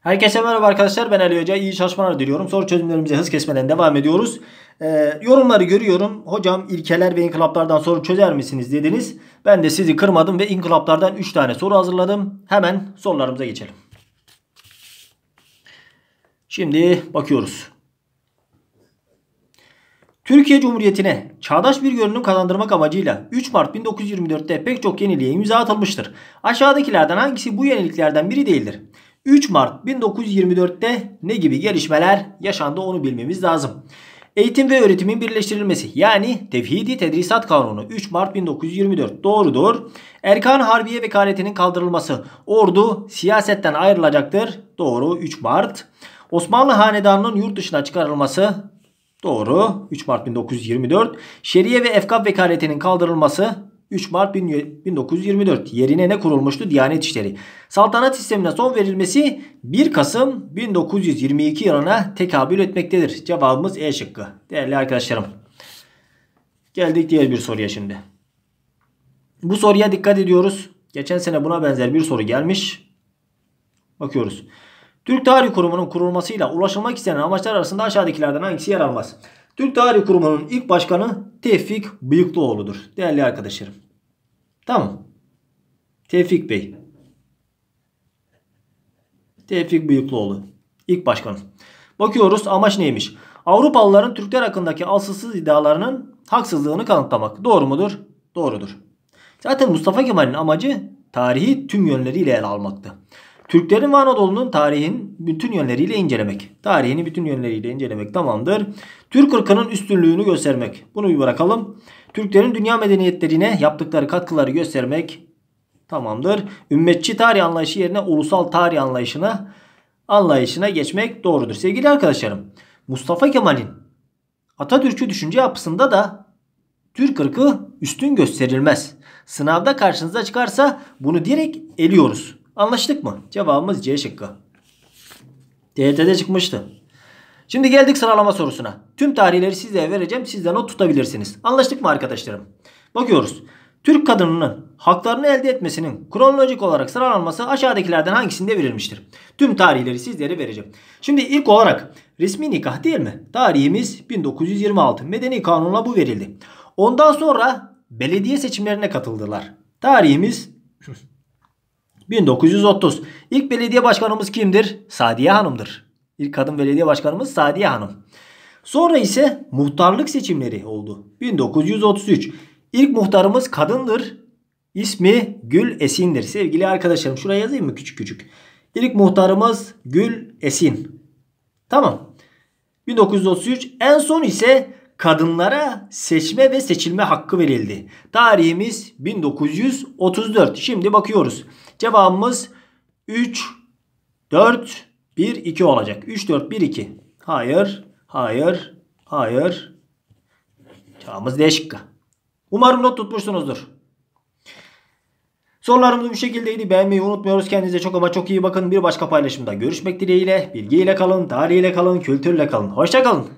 Herkese merhaba arkadaşlar ben Ali Hoca. iyi çalışmalar diliyorum. Soru çözümlerimize hız kesmeden devam ediyoruz. Ee, yorumları görüyorum. Hocam ilkeler ve inkılaplardan soru çözer misiniz dediniz. Ben de sizi kırmadım ve inkılaplardan 3 tane soru hazırladım. Hemen sorularımıza geçelim. Şimdi bakıyoruz. Türkiye Cumhuriyeti'ne çağdaş bir görünüm kazandırmak amacıyla 3 Mart 1924'te pek çok yeniliğe imza atılmıştır. Aşağıdakilerden hangisi bu yeniliklerden biri değildir? 3 Mart 1924'te ne gibi gelişmeler yaşandı onu bilmemiz lazım. Eğitim ve öğretimin birleştirilmesi yani Tevhidi Tedrisat Kanunu 3 Mart 1924 doğrudur. Erkan Harbiye vekaletinin kaldırılması ordu siyasetten ayrılacaktır doğru 3 Mart. Osmanlı Hanedanı'nın yurt dışına çıkarılması doğru 3 Mart 1924. Şeriye ve Efkaf vekaletinin kaldırılması 3 Mart 1924 yerine ne kurulmuştu? Diyanet İşleri. Saltanat sistemine son verilmesi 1 Kasım 1922 yılına tekabül etmektedir. Cevabımız E şıkkı. Değerli arkadaşlarım. Geldik diğer bir soruya şimdi. Bu soruya dikkat ediyoruz. Geçen sene buna benzer bir soru gelmiş. Bakıyoruz. Türk Tarih Kurumu'nun kurulmasıyla ulaşılmak istenen amaçlar arasında aşağıdakilerden hangisi yer almaz? Türk Tarih Kurumu'nun ilk başkanı Tevfik Bıyıklıoğlu'dur. Değerli arkadaşlarım. Tamam. Tevfik Bey. Tevfik Bıyıklıoğlu. İlk başkan. Bakıyoruz amaç neymiş? Avrupalıların Türkler hakkındaki asılsız iddialarının haksızlığını kanıtlamak. Doğru mudur? Doğrudur. Zaten Mustafa Kemal'in amacı tarihi tüm yönleriyle ele almaktı. Türklerin ve Anadolu'nun tarihin bütün yönleriyle incelemek. Tarihini bütün yönleriyle incelemek tamamdır. Türk ırkının üstünlüğünü göstermek. Bunu bir bırakalım. Türklerin dünya medeniyetlerine yaptıkları katkıları göstermek tamamdır. Ümmetçi tarih anlayışı yerine ulusal tarih anlayışına anlayışına geçmek doğrudur. Sevgili arkadaşlarım Mustafa Kemal'in Atatürkçü düşünce yapısında da Türk ırkı üstün gösterilmez. Sınavda karşınıza çıkarsa bunu direkt eliyoruz. Anlaştık mı? Cevabımız C şıkkı. TYT'de çıkmıştı. Şimdi geldik sıralama sorusuna. Tüm tarihleri size vereceğim. Siz de not tutabilirsiniz. Anlaştık mı arkadaşlarım? Bakıyoruz. Türk kadınının haklarını elde etmesinin kronolojik olarak sıralanması aşağıdakilerden hangisinde verilmiştir? Tüm tarihleri sizlere vereceğim. Şimdi ilk olarak resmi nikah değil mi? Tarihimiz 1926. Medeni kanunla bu verildi. Ondan sonra belediye seçimlerine katıldılar. Tarihimiz 1930. İlk belediye başkanımız kimdir? Sadiye Hanım'dır. İlk kadın belediye başkanımız Sadiye Hanım. Sonra ise muhtarlık seçimleri oldu. 1933. İlk muhtarımız kadındır. İsmi Gül Esin'dir. Sevgili arkadaşlarım şuraya yazayım mı küçük küçük? İlk muhtarımız Gül Esin. Tamam. 1933. En son ise kadınlara seçme ve seçilme hakkı verildi. Tarihimiz 1934. Şimdi bakıyoruz. Cevabımız 3 4 1 2 olacak. 3 4 1 2. Hayır, hayır, hayır. Cevabımız D şıkkı. Umarım not tutmuşsunuzdur. Sorularımız bu şekildeydi. Beğenmeyi unutmuyoruz. Kendinize çok ama çok iyi bakın. Bir başka paylaşımda görüşmek dileğiyle. Bilgiyle kalın, tarihiyle kalın, kültürle kalın. Hoşçakalın.